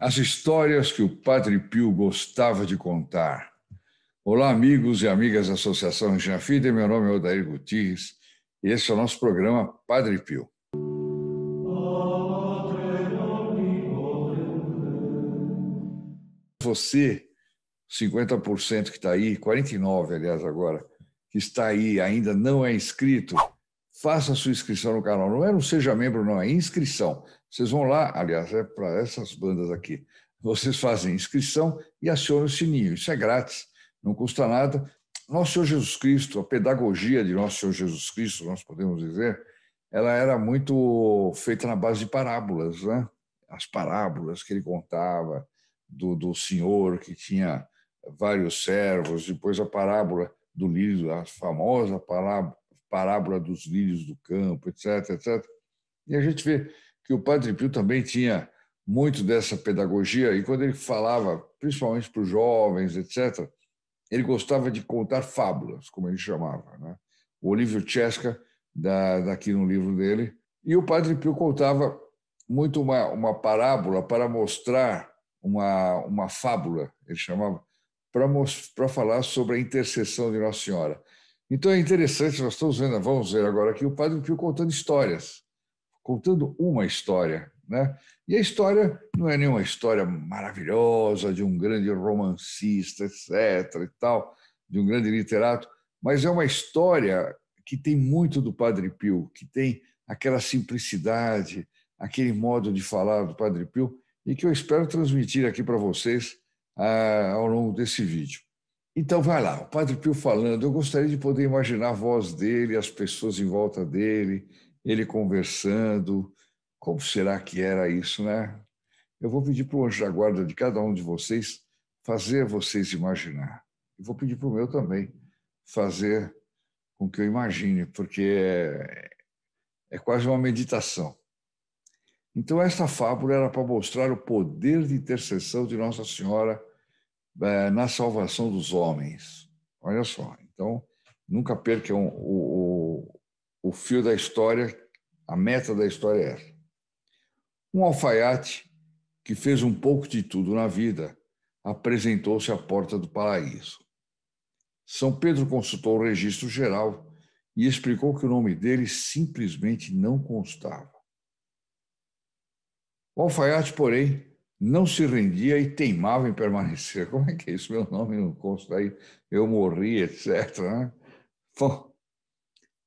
as histórias que o Padre Pio gostava de contar. Olá, amigos e amigas da Associação Janfida, meu nome é Odair Gutierrez e esse é o nosso programa Padre Pio. Você, 50% que está aí, 49% aliás agora, que está aí ainda não é inscrito, faça a sua inscrição no canal. Não é não seja membro, não, é inscrição. Vocês vão lá, aliás, é para essas bandas aqui. Vocês fazem inscrição e acionam o sininho. Isso é grátis, não custa nada. Nosso Senhor Jesus Cristo, a pedagogia de Nosso Senhor Jesus Cristo, nós podemos dizer, ela era muito feita na base de parábolas, né? As parábolas que ele contava do, do senhor que tinha vários servos, depois a parábola do livro, a famosa parábola, parábola dos lírios do campo, etc, etc. E a gente vê que o Padre Pio também tinha muito dessa pedagogia e quando ele falava, principalmente para os jovens, etc, ele gostava de contar fábulas, como ele chamava, né? O Olívio Chesca da daqui no livro dele, e o Padre Pio contava muito uma, uma parábola para mostrar uma, uma fábula, ele chamava, para falar sobre a intercessão de Nossa Senhora. Então é interessante, nós estamos vendo, vamos ver agora aqui, o Padre Pio contando histórias, contando uma história. Né? E a história não é nenhuma história maravilhosa de um grande romancista, etc., e tal, de um grande literato, mas é uma história que tem muito do Padre Pio, que tem aquela simplicidade, aquele modo de falar do Padre Pio, e que eu espero transmitir aqui para vocês ah, ao longo desse vídeo. Então, vai lá, o Padre Pio falando. Eu gostaria de poder imaginar a voz dele, as pessoas em volta dele, ele conversando. Como será que era isso, né? Eu vou pedir para o anjo da guarda de cada um de vocês fazer vocês imaginar. E vou pedir para o meu também fazer com que eu imagine, porque é, é quase uma meditação. Então, esta fábula era para mostrar o poder de intercessão de Nossa Senhora é, na salvação dos homens. Olha só, então nunca perca o, o, o fio da história, a meta da história é essa. Um alfaiate que fez um pouco de tudo na vida apresentou-se à porta do paraíso. São Pedro consultou o registro geral e explicou que o nome dele simplesmente não constava. O alfaiate, porém, não se rendia e teimava em permanecer. Como é que é isso? Meu nome não consta aí, eu morri, etc. Né? Bom,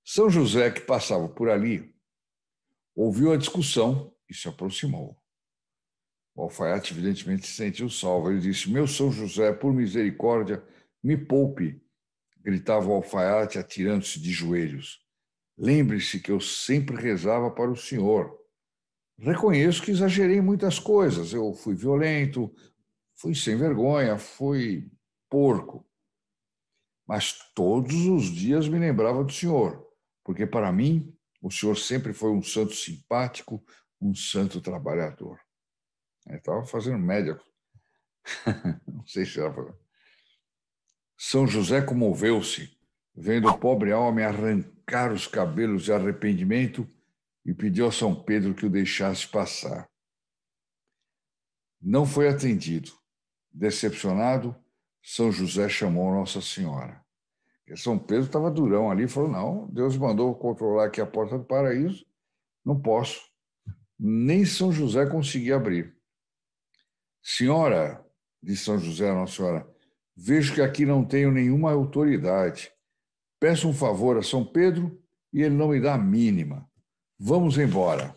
São José, que passava por ali, ouviu a discussão e se aproximou. O alfaiate, evidentemente, se sentiu salvo. Ele disse: Meu São José, por misericórdia, me poupe, gritava o alfaiate, atirando-se de joelhos. Lembre-se que eu sempre rezava para o Senhor reconheço que exagerei em muitas coisas. Eu fui violento, fui sem vergonha, fui porco. Mas todos os dias me lembrava do Senhor, porque para mim o Senhor sempre foi um santo simpático, um santo trabalhador. Estava fazendo médico. Não sei se era. São José comoveu-se, vendo o pobre homem arrancar os cabelos de arrependimento e pediu a São Pedro que o deixasse passar. Não foi atendido. Decepcionado, São José chamou Nossa Senhora. E São Pedro estava durão ali, falou: Não, Deus mandou controlar aqui a porta do paraíso, não posso. Nem São José conseguia abrir. Senhora, disse São José a Nossa Senhora, vejo que aqui não tenho nenhuma autoridade. Peço um favor a São Pedro e ele não me dá a mínima. Vamos embora.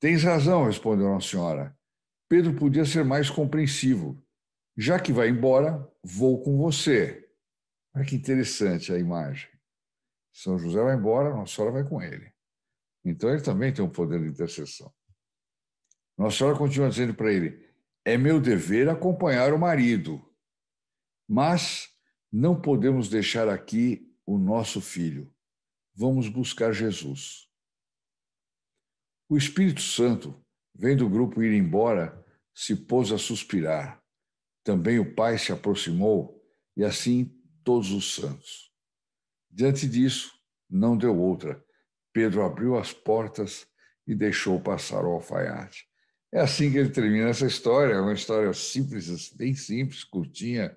Tens razão, respondeu a senhora. Pedro podia ser mais compreensivo. Já que vai embora, vou com você. Olha que interessante a imagem. São José vai embora, Nossa Senhora vai com ele. Então ele também tem um poder de intercessão. Nossa Senhora continua dizendo para ele: é meu dever acompanhar o marido, mas não podemos deixar aqui o nosso filho vamos buscar Jesus. O Espírito Santo, vendo o grupo ir embora, se pôs a suspirar. Também o Pai se aproximou, e assim todos os santos. Diante disso, não deu outra. Pedro abriu as portas e deixou passar o alfaiate. É assim que ele termina essa história, é uma história simples, bem simples, curtinha,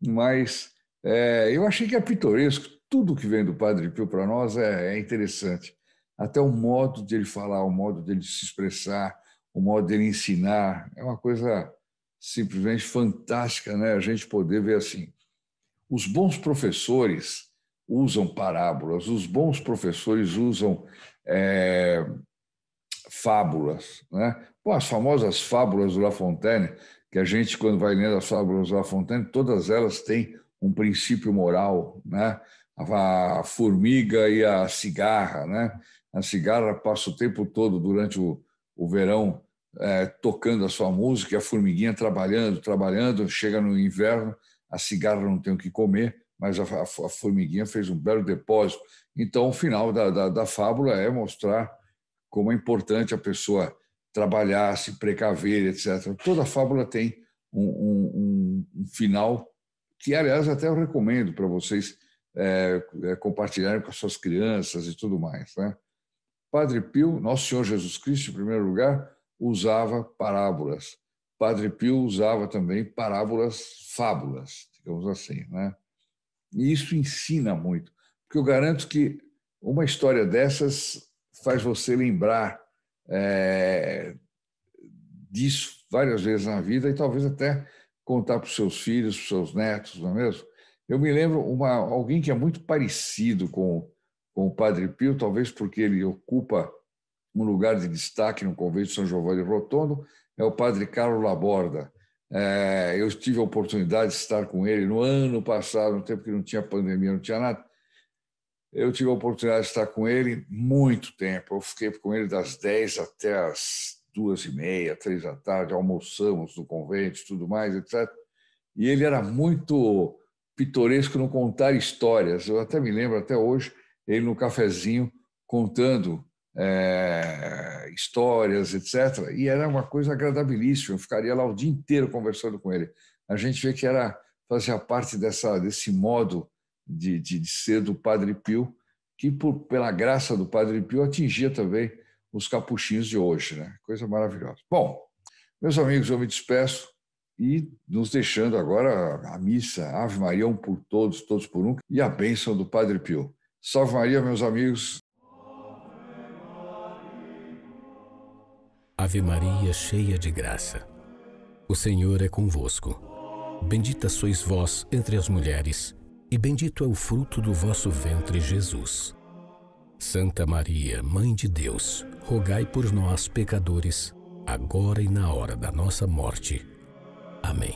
mas é, eu achei que é pitoresco tudo que vem do Padre Pio para nós é, é, interessante. Até o modo dele falar, o modo dele se expressar, o modo dele ensinar, é uma coisa simplesmente fantástica, né? A gente poder ver assim. Os bons professores usam parábolas, os bons professores usam é, fábulas, né? as famosas fábulas do La Fontaine, que a gente, quando vai lendo as fábulas do La Fontaine, todas elas têm um princípio moral, né? A formiga e a cigarra, né? A cigarra passa o tempo todo durante o, o verão é, tocando a sua música, a formiguinha trabalhando, trabalhando. Chega no inverno, a cigarra não tem o que comer, mas a, a, a formiguinha fez um belo depósito. Então, o final da, da, da fábula é mostrar como é importante a pessoa trabalhar, se precaver, etc. Toda fábula tem um, um, um final que, aliás, até eu recomendo para vocês é, é, compartilharem com as suas crianças e tudo mais. Né? Padre Pio, Nosso Senhor Jesus Cristo, em primeiro lugar, usava parábolas. Padre Pio usava também parábolas, fábulas, digamos assim. Né? E isso ensina muito, porque eu garanto que uma história dessas faz você lembrar é, disso várias vezes na vida e talvez até contar para os seus filhos, para os seus netos, não é mesmo? Eu me lembro uma, alguém que é muito parecido com, com o Padre Pio, talvez porque ele ocupa um lugar de destaque no convento de São Giovanni Rotondo, é o Padre Carlos Laborda. É, eu tive a oportunidade de estar com ele no ano passado, no tempo que não tinha pandemia, não tinha nada. Eu tive a oportunidade de estar com ele muito tempo. Eu fiquei com ele das 10 até as duas e meia, três da tarde, almoçamos no convento, tudo mais, etc. E ele era muito pitoresco no contar histórias. Eu até me lembro, até hoje, ele no cafezinho contando é, histórias, etc. E era uma coisa agradabilíssima. Eu ficaria lá o dia inteiro conversando com ele. A gente vê que era fazia parte dessa desse modo de, de, de ser do Padre Pio, que por, pela graça do Padre Pio atingia também os capuchinhos de hoje, né? Coisa maravilhosa. Bom, meus amigos, eu me despeço e nos deixando agora a missa, Ave Maria, um por todos, todos por um, e a bênção do Padre Pio. Salve Maria, meus amigos. Ave Maria, cheia de graça. O Senhor é convosco. Bendita sois vós entre as mulheres, e bendito é o fruto do vosso ventre, Jesus. Santa Maria, Mãe de Deus, rogai por nós, pecadores, agora e na hora da nossa morte. Amém.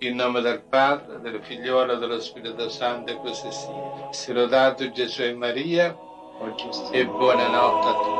Em nome do Padre, del e do Espírito Santo, e você sia. Sì. Sirodato Gesù e Maria, e noite a todos.